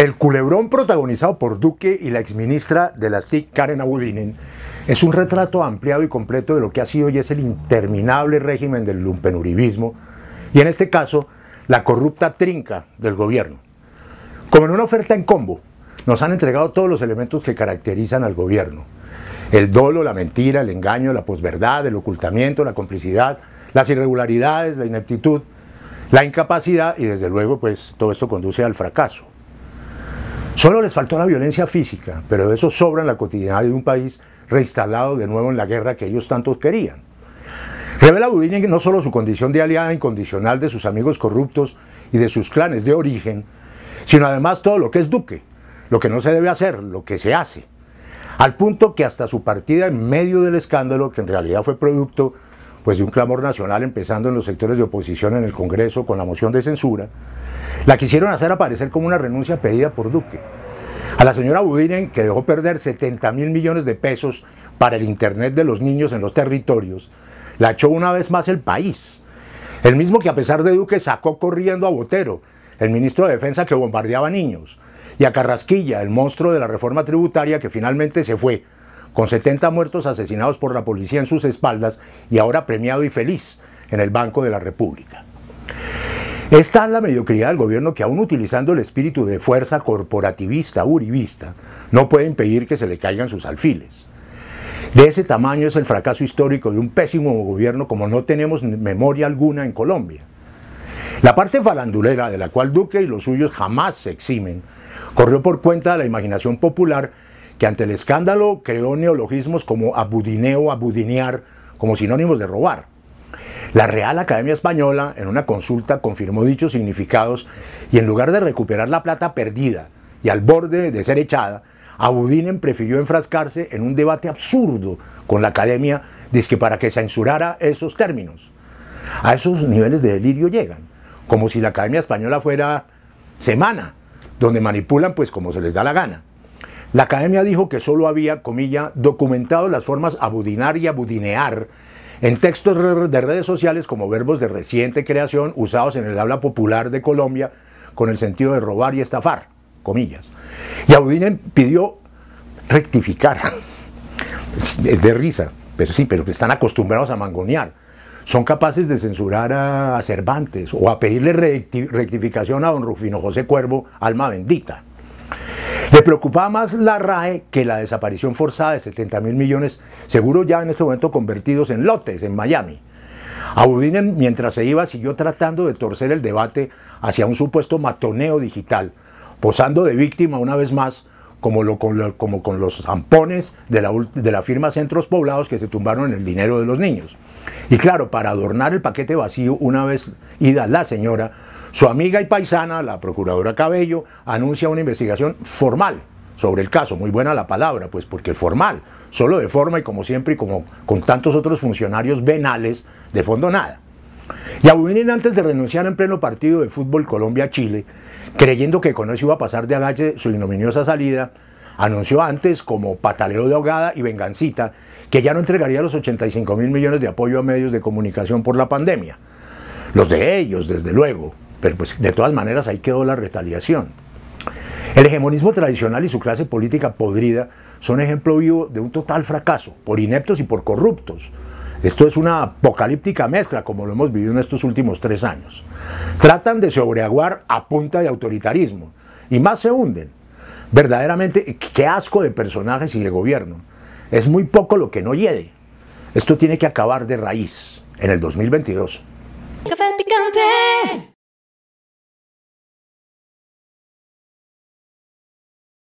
El culebrón protagonizado por Duque y la exministra de las TIC, Karen Abudinen, es un retrato ampliado y completo de lo que ha sido y es el interminable régimen del lumpenuribismo y en este caso la corrupta trinca del gobierno. Como en una oferta en combo, nos han entregado todos los elementos que caracterizan al gobierno. El dolo, la mentira, el engaño, la posverdad, el ocultamiento, la complicidad, las irregularidades, la ineptitud, la incapacidad y desde luego pues todo esto conduce al fracaso. Solo les faltó la violencia física, pero de eso sobra en la cotidianidad de un país reinstalado de nuevo en la guerra que ellos tantos querían. Revela que no solo su condición de aliada incondicional de sus amigos corruptos y de sus clanes de origen, sino además todo lo que es Duque, lo que no se debe hacer, lo que se hace. Al punto que hasta su partida en medio del escándalo, que en realidad fue producto pues, de un clamor nacional empezando en los sectores de oposición en el Congreso con la moción de censura, la quisieron hacer aparecer como una renuncia pedida por Duque. A la señora Budinen, que dejó perder 70 mil millones de pesos para el Internet de los niños en los territorios, la echó una vez más el país. El mismo que a pesar de Duque sacó corriendo a Botero, el ministro de Defensa que bombardeaba niños, y a Carrasquilla, el monstruo de la reforma tributaria que finalmente se fue, con 70 muertos asesinados por la policía en sus espaldas y ahora premiado y feliz en el Banco de la República. Es la mediocridad del gobierno que aún utilizando el espíritu de fuerza corporativista, uribista, no puede impedir que se le caigan sus alfiles. De ese tamaño es el fracaso histórico de un pésimo gobierno como no tenemos memoria alguna en Colombia. La parte falandulera de la cual Duque y los suyos jamás se eximen, corrió por cuenta de la imaginación popular que ante el escándalo creó neologismos como abudineo, abudinear, como sinónimos de robar. La Real Academia Española en una consulta confirmó dichos significados y en lugar de recuperar la plata perdida y al borde de ser echada, Abudinen prefirió enfrascarse en un debate absurdo con la Academia, dizque para que censurara esos términos. A esos niveles de delirio llegan, como si la Academia Española fuera semana, donde manipulan pues como se les da la gana. La academia dijo que solo había, comilla, documentado las formas abudinar y abudinear en textos de redes sociales como verbos de reciente creación usados en el habla popular de Colombia con el sentido de robar y estafar, comillas. Y audine pidió rectificar. Es de risa, pero sí, pero que están acostumbrados a mangonear. Son capaces de censurar a Cervantes o a pedirle rectificación a don Rufino José Cuervo, alma bendita. Le preocupaba más la RAE que la desaparición forzada de 70 mil millones, seguro ya en este momento convertidos en lotes en Miami. Audinen, mientras se iba, siguió tratando de torcer el debate hacia un supuesto matoneo digital, posando de víctima una vez más como, lo, con como con los zampones de la, firma Centros Poblados que se tumbaron en el dinero de los niños. Y claro, para adornar el paquete vacío, una vez ida la señora, su amiga y paisana, la procuradora Cabello, anuncia una investigación formal sobre el caso. Muy buena la palabra, pues porque formal, solo de forma y como siempre y como con tantos otros funcionarios venales, de fondo nada. Y a antes de renunciar en pleno partido de fútbol Colombia-Chile, creyendo que con eso iba a pasar de agache su ignominiosa salida, anunció antes como pataleo de ahogada y vengancita que ya no entregaría los 85 mil millones de apoyo a medios de comunicación por la pandemia. Los de ellos, desde luego, pero pues de todas maneras ahí quedó la retaliación. El hegemonismo tradicional y su clase política podrida son ejemplo vivo de un total fracaso, por ineptos y por corruptos, esto es una apocalíptica mezcla, como lo hemos vivido en estos últimos tres años. Tratan de sobreaguar a punta de autoritarismo y más se hunden. Verdaderamente, qué asco de personajes y de gobierno. Es muy poco lo que no llegue. Esto tiene que acabar de raíz en el 2022.